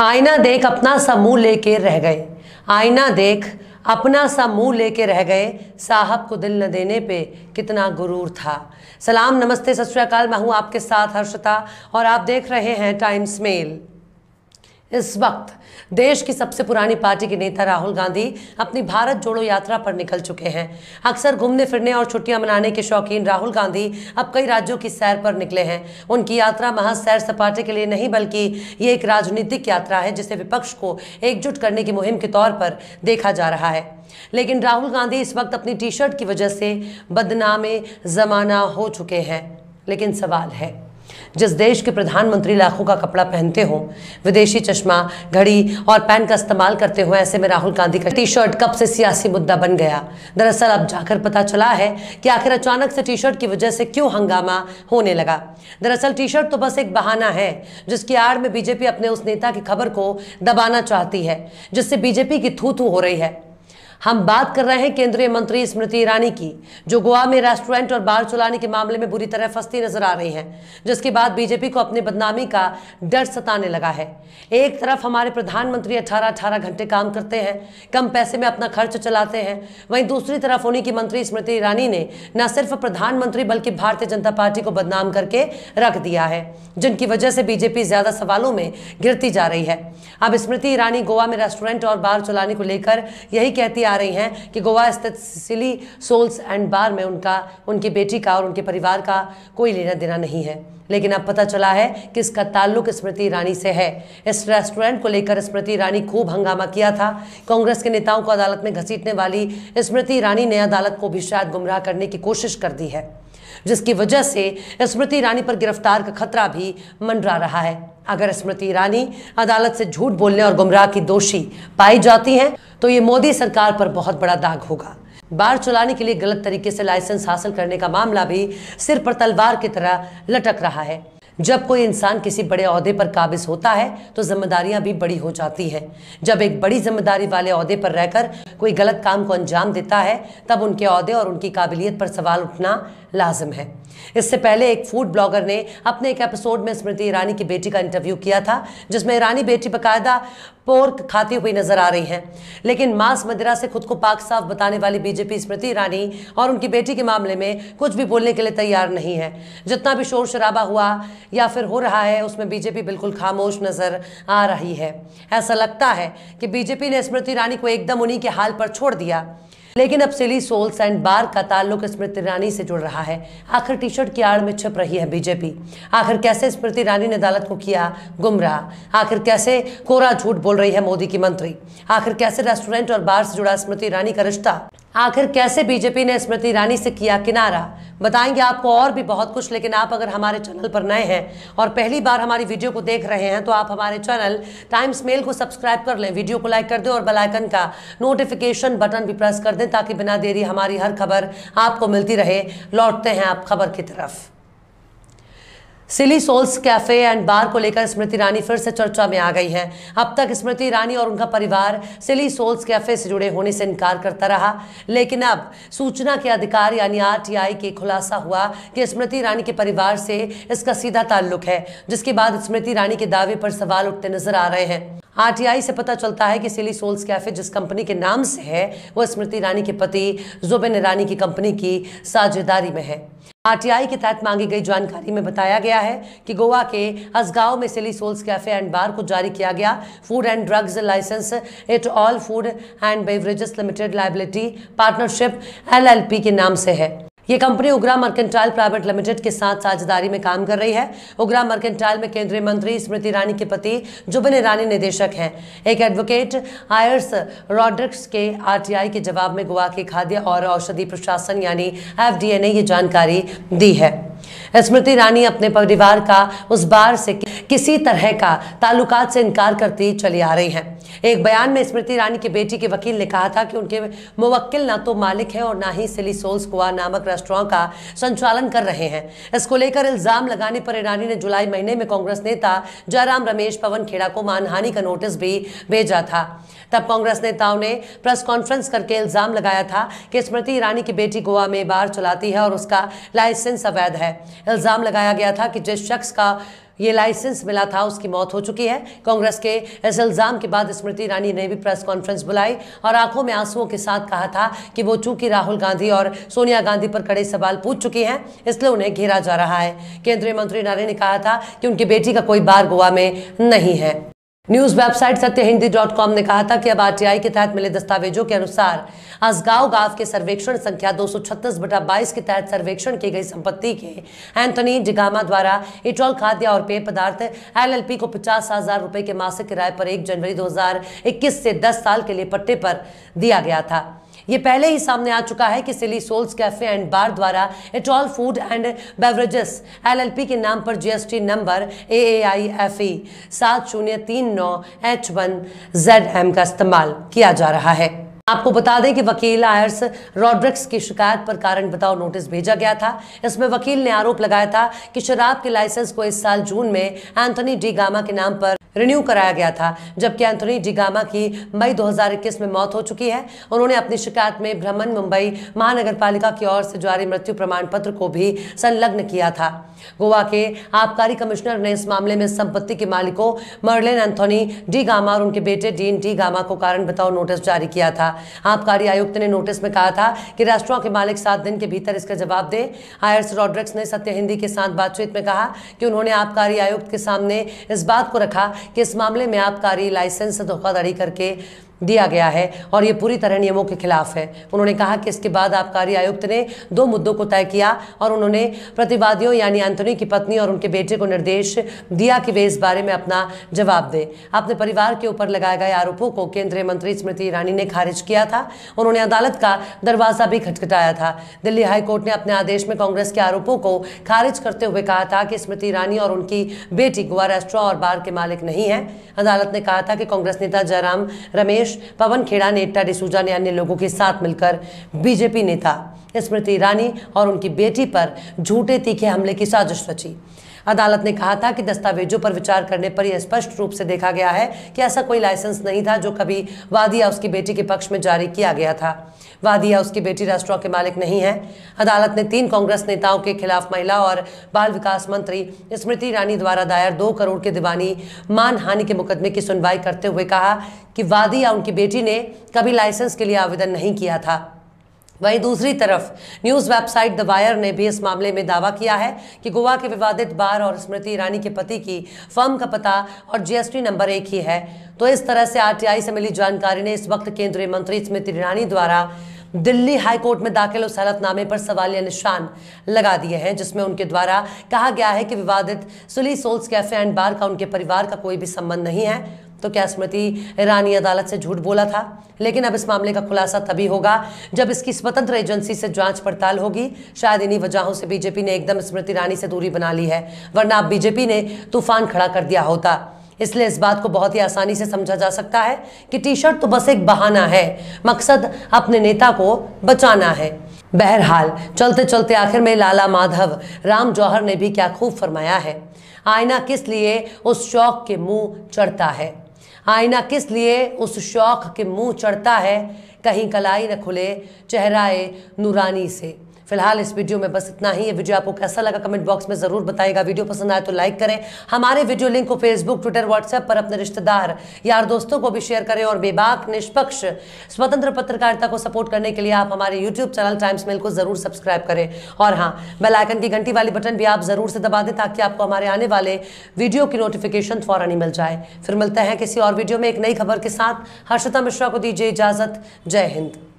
आईना देख अपना सा मुंह लेके रह गए आईना देख अपना सा मुंह लेके रह गए साहब को दिल न देने पे कितना गुरूर था सलाम नमस्ते सत मैं हूँ आपके साथ हर्षता और आप देख रहे हैं टाइम्स मेल इस वक्त देश की सबसे पुरानी पार्टी के नेता राहुल गांधी अपनी भारत जोड़ो यात्रा पर निकल चुके हैं अक्सर घूमने फिरने और छुट्टियां मनाने के शौकीन राहुल गांधी अब कई राज्यों की सैर पर निकले हैं उनकी यात्रा महज सैर सपाटे के लिए नहीं बल्कि ये एक राजनीतिक यात्रा है जिसे विपक्ष को एकजुट करने की मुहिम के तौर पर देखा जा रहा है लेकिन राहुल गांधी इस वक्त अपनी टी शर्ट की वजह से बदनामे जमाना हो चुके हैं लेकिन सवाल है जिस देश के प्रधानमंत्री लाखों का कपड़ा पहनते हो विदेशी चश्मा घड़ी और पैन का इस्तेमाल करते हो ऐसे में राहुल गांधी का टी शर्ट कब से सियासी मुद्दा बन गया दरअसल अब जाकर पता चला है कि आखिर अचानक से टी शर्ट की वजह से क्यों हंगामा होने लगा दरअसल टी शर्ट तो बस एक बहाना है जिसकी आड़ में बीजेपी अपने उस नेता की खबर को दबाना चाहती है जिससे बीजेपी की थू थू हो रही है हम बात कर रहे हैं केंद्रीय मंत्री स्मृति ईरानी की जो गोवा में रेस्टोरेंट और बार चलाने के मामले में बुरी तरह फंसती नजर आ रही हैं जिसके बाद बीजेपी को अपनी बदनामी का डर सताने लगा है एक तरफ हमारे प्रधानमंत्री 18-18 घंटे काम करते हैं कम पैसे में अपना खर्च चलाते हैं वहीं दूसरी तरफ उन्हीं की मंत्री स्मृति ईरानी ने न सिर्फ प्रधानमंत्री बल्कि भारतीय जनता पार्टी को बदनाम करके रख दिया है जिनकी वजह से बीजेपी ज्यादा सवालों में गिरती जा रही है अब स्मृति ईरानी गोवा में रेस्टोरेंट और बार चलाने को लेकर यही कहती आ रही हैं कि गोवा स्थित सिली सोल्स एंड बार में उनका उनकी बेटी का और उनके परिवार का कोई लेना देना नहीं है लेकिन अब पता चला है कि इसका ताल्लुक स्मृति ईरानी से है इस रेस्टोरेंट को लेकर स्मृति ईरानी खूब हंगामा किया था कांग्रेस के नेताओं को अदालत में घसीटने वाली स्मृति ईरानी ने अदालत को भी शायद गुमराह करने की कोशिश कर दी है जिसकी वजह से स्मृति ईरानी पर गिरफ्तार का खतरा भी मंडरा रहा है अगर स्मृति ईरानी अदालत से झूठ बोलने और गुमराह की दोषी पाई जाती हैं तो ये मोदी सरकार पर बहुत बड़ा दाग होगा बार चलाने के लिए गलत तरीके से लाइसेंस हासिल करने का मामला भी सिर पर तलवार की तरह लटक रहा है जब कोई इंसान किसी बड़े अहदे पर काबिज होता है तो जिम्मेदारियां भी बड़ी हो जाती हैं जब एक बड़ी जिम्मेदारी वाले अहदे पर रहकर कोई गलत काम को अंजाम देता है तब उनके अहदे और उनकी काबिलियत पर सवाल उठना लाजम है इससे पहले एक फूड ब्लॉगर ने अपने एक एपिसोड में स्मृति ईरानी की बेटी का इंटरव्यू किया था जिसमें ईरानी बेटी बाकायदा पोर्क खाती हुई नजर आ रही हैं लेकिन मांस मदिरा से खुद को पाक साफ बताने वाली बीजेपी स्मृति ईरानी और उनकी बेटी के मामले में कुछ भी बोलने के लिए तैयार नहीं है जितना भी शोर शराबा हुआ या फिर हो रहा है उसमें बीजेपी बिल्कुल खामोश नजर आ रही है ऐसा लगता है कि बीजेपी ने स्मृति ईरानी को एकदम उन्हीं के हाल पर छोड़ दिया लेकिन अब सिली सोल्स एंड बार का ताल्लुक स्मृति ईरानी से जुड़ रहा है आखिर टी शर्ट की आड़ में छिप रही है बीजेपी आखिर कैसे स्मृति ईरानी ने अदालत को किया गुमराह आखिर कैसे कोरा झूठ बोल रही है मोदी की मंत्री आखिर कैसे रेस्टोरेंट और बार से जुड़ा स्मृति ईरानी का रिश्ता आखिर कैसे बीजेपी ने स्मृति ईरानी से किया किनारा बताएंगे आपको और भी बहुत कुछ लेकिन आप अगर हमारे चैनल पर नए हैं और पहली बार हमारी वीडियो को देख रहे हैं तो आप हमारे चैनल टाइम्स मेल को सब्सक्राइब कर लें वीडियो को लाइक कर दें और बेलाइकन का नोटिफिकेशन बटन भी प्रेस कर दें ताकि बिना देरी हमारी हर खबर आपको मिलती रहे लौटते हैं आप खबर की तरफ Silly Souls cafe and bar को लेकर स्मृति ईरानी फिर से चर्चा में आ गई हैं अब तक स्मृति ईरानी और उनका परिवार सिली सोल्स कैफ़े से जुड़े होने से इनकार करता रहा लेकिन अब सूचना के अधिकार यानी आरटीआई के खुलासा हुआ कि स्मृति ईरानी के परिवार से इसका सीधा ताल्लुक है जिसके बाद स्मृति ईरानी के दावे पर सवाल उठते नजर आ रहे हैं आरटीआई से पता चलता है कि सिली सोल्स कैफे जिस कंपनी के नाम से है वो स्मृति ईरानी के पति जुबिन ईरानी की कंपनी की साझेदारी में है आरटीआई के तहत मांगी गई जानकारी में बताया गया है कि गोवा के असगांव में Silly Souls cafe and bar को जारी किया गया food and drugs licence Atoll food and beverages limited liability partnership LLP के नाम से है ये कंपनी उग्रा मर्केंटाइल प्राइवेट लिमिटेड के साथ साझेदारी में काम कर रही है उग्रा मर्केंटाइल में केंद्रीय मंत्री स्मृति ईरानी के पति जुबिन ईरानी निदेशक हैं एक एडवोकेट आयर्स रॉड्रिक्स के आरटीआई के जवाब में गोवा के खाद्य और औषधि प्रशासन यानी एफडीए ने ये जानकारी दी है स्मृति ईरानी अपने परिवार का उस बार से किसी तरह का ताल्लुकात से इनकार करती चली आ रही हैं एक बयान में स्मृति ईरानी की बेटी के वकील ने कहा था कि उनके मुवक्किल ना तो मालिक है और ना ही सिली सोल्स कुआ नामक रेस्टोरेंट का संचालन कर रहे हैं इसको लेकर इल्ज़ाम लगाने पर ईरानी ने जुलाई महीने में कांग्रेस नेता जयराम रमेश पवन खेड़ा को मानहानि का नोटिस भी भेजा था तब कांग्रेस नेताओं ने प्रेस कॉन्फ्रेंस करके इल्ज़ाम लगाया था कि स्मृति ईरानी की बेटी गोवा में बार चलाती है और उसका लाइसेंस अवैध है इल्ज़ाम लगाया गया था कि जिस शख्स का ये लाइसेंस मिला था उसकी मौत हो चुकी है कांग्रेस के इस इल्ज़ाम के बाद स्मृति ईरानी ने भी प्रेस कॉन्फ्रेंस बुलाई और आंखों में आंसुओं के साथ कहा था कि वो चूंकि राहुल गांधी और सोनिया गांधी पर कड़े सवाल पूछ चुकी हैं इसलिए उन्हें घेरा जा रहा है केंद्रीय मंत्री नारे ने कहा था कि उनकी बेटी का कोई बार गोवा में नहीं है न्यूज वेबसाइट सत्य हिंदी डॉट कॉम ने कहा था कि अब आरटीआई के तहत मिले दस्तावेजों के अनुसार आसगांव गांव के सर्वेक्षण संख्या दो बटा बाईस के तहत सर्वेक्षण की गई संपत्ति के एंथनी डिगामा द्वारा इटोल खाद्य और पेय पदार्थ एलएलपी को पचास हजार रुपए के मासिक किराए पर एक जनवरी 2021 से 10 साल के लिए पट्टे पर दिया गया था ये पहले ही सामने आ चुका है कि Silly Souls cafe and bar द्वारा Atoll food and beverages LLP के नाम पर GST number A A I F E सात शून्य तीन नौ एच वन जेड एम का इस्तेमाल किया जा रहा है आपको बता दें कि वकील आयर्स रॉड्रिक्स की शिकायत पर कारण बताओ नोटिस भेजा गया था इसमें वकील ने आरोप लगाया था कि शराब के लाइसेंस को इस साल जून में एंथनी डी गामा के नाम पर रिन्यू कराया गया था जबकि एंथनी गामा की मई 2021 में मौत हो चुकी है उन्होंने अपनी शिकायत में भ्रमण मुंबई महानगर पालिका की ओर से जारी मृत्यु प्रमाण पत्र को भी संलग्न किया था गोवा के आबकारी कमिश्नर ने इस मामले में संपत्ति के मालिकों मर्लिन एंथोनी डी गामा और उनके बेटे डीन डी गामा को कारण बताओ नोटिस जारी किया था आबकारी हाँ, आयुक्त ने नोटिस में कहा था कि रेस्टोरेंट के मालिक सात दिन के भीतर इसका जवाब दें हायर्स रॉड्रिक्स ने सत्य हिंदी के साथ बातचीत में कहा कि उन्होंने आबकारी आयुक्त के सामने इस बात को रखा कि इस मामले में आबकारी लाइसेंस धोखाधड़ी करके दिया गया है और ये पूरी तरह नियमों के खिलाफ है उन्होंने कहा कि इसके बाद आबकारी आयुक्त ने दो मुद्दों को तय किया और उन्होंने प्रतिवादियों यानी एंथनी की पत्नी और उनके बेटे को निर्देश दिया कि वे इस बारे में अपना जवाब दें अपने परिवार के ऊपर लगाए गए आरोपों को केंद्रीय मंत्री स्मृति ईरानी ने खारिज किया था उन्होंने अदालत का दरवाजा भी खटखटाया था दिल्ली हाईकोर्ट ने अपने आदेश में कांग्रेस के आरोपों को खारिज करते हुए कहा था कि स्मृति ईरानी और उनकी बेटी गोवा रेस्ट्रा और बार के मालिक नहीं है अदालत ने कहा था कि कांग्रेस नेता जयराम रमेश अध्यक्ष पवन खेड़ा ने इट्टा डिसूजा ने अन्य लोगों के साथ मिलकर बीजेपी नेता स्मृति ईरानी और उनकी बेटी पर झूठे तीखे हमले की साजिश रची अदालत ने कहा था कि दस्तावेजों पर विचार करने पर यह स्पष्ट रूप से देखा गया है कि ऐसा कोई लाइसेंस नहीं था जो कभी वादी या उसकी बेटी के पक्ष में जारी किया गया था वादी या उसकी बेटी राष्ट्रों के मालिक नहीं है अदालत ने तीन कांग्रेस नेताओं के खिलाफ महिला और बाल विकास मंत्री स्मृति ईरानी द्वारा दायर दो करोड़ के दीवानी मानहानि के मुकदमे की सुनवाई करते हुए कहा कि वादी या उनकी बेटी ने कभी लाइसेंस के लिए आवेदन नहीं किया था वहीं दूसरी तरफ न्यूज़ वेबसाइट द वायर ने भी इस मामले में दावा किया है कि गोवा के विवादित बार और स्मृति ईरानी के पति की फर्म का पता और जीएसटी नंबर एक ही है तो इस तरह से आरटीआई से मिली जानकारी ने इस वक्त केंद्रीय मंत्री स्मृति ईरानी द्वारा दिल्ली हाईकोर्ट में दाखिल उस हलफनामे पर सवालिया निशान लगा दिए हैं जिसमें उनके द्वारा कहा गया है कि विवादित Silly Souls cafe and bar का उनके परिवार का कोई भी संबंध नहीं है तो क्या स्मृति ईरानी अदालत से झूठ बोला था लेकिन अब इस मामले का खुलासा तभी होगा जब इसकी स्वतंत्र एजेंसी से जांच पड़ताल होगी शायद इन्हीं वजहों से बीजेपी ने एकदम स्मृति ईरानी से दूरी बना ली है वरना अब बीजेपी ने तूफान खड़ा कर दिया होता इसलिए इस बात को बहुत ही आसानी से समझा जा सकता है कि टी शर्ट तो बस एक बहाना है मकसद अपने नेता को बचाना है बहरहाल चलते चलते आखिर में लाला माधव राम जौहर ने भी क्या खूब फरमाया है आईना किस लिए उस शौक के मुंह चढ़ता है आईना किस लिए उस शौक के मुंह चढ़ता है कहीं कलाई न खुले चेहराए नूरानी से फिलहाल इस वीडियो में बस इतना ही ये वीडियो आपको कैसा लगा कमेंट बॉक्स में ज़रूर बताएगा वीडियो पसंद आए तो लाइक करें हमारे वीडियो लिंक को फेसबुक ट्विटर व्हाट्सएप पर अपने रिश्तेदार यार दोस्तों को भी शेयर करें और बेबाक निष्पक्ष स्वतंत्र पत्रकारिता को सपोर्ट करने के लिए आप हमारे यूट्यूब चैनल टाइम्स मेल को ज़रूर सब्सक्राइब करें और हाँ बेलाइकन की घंटी वाली बटन भी आप ज़रूर से दबा दें ताकि आपको हमारे आने वाले वीडियो की नोटिफिकेशन फ़ौरन ही मिल जाए फिर मिलते हैं किसी और वीडियो में एक नई खबर के साथ हर्षता मिश्रा को दीजिए इजाज़त जय हिंद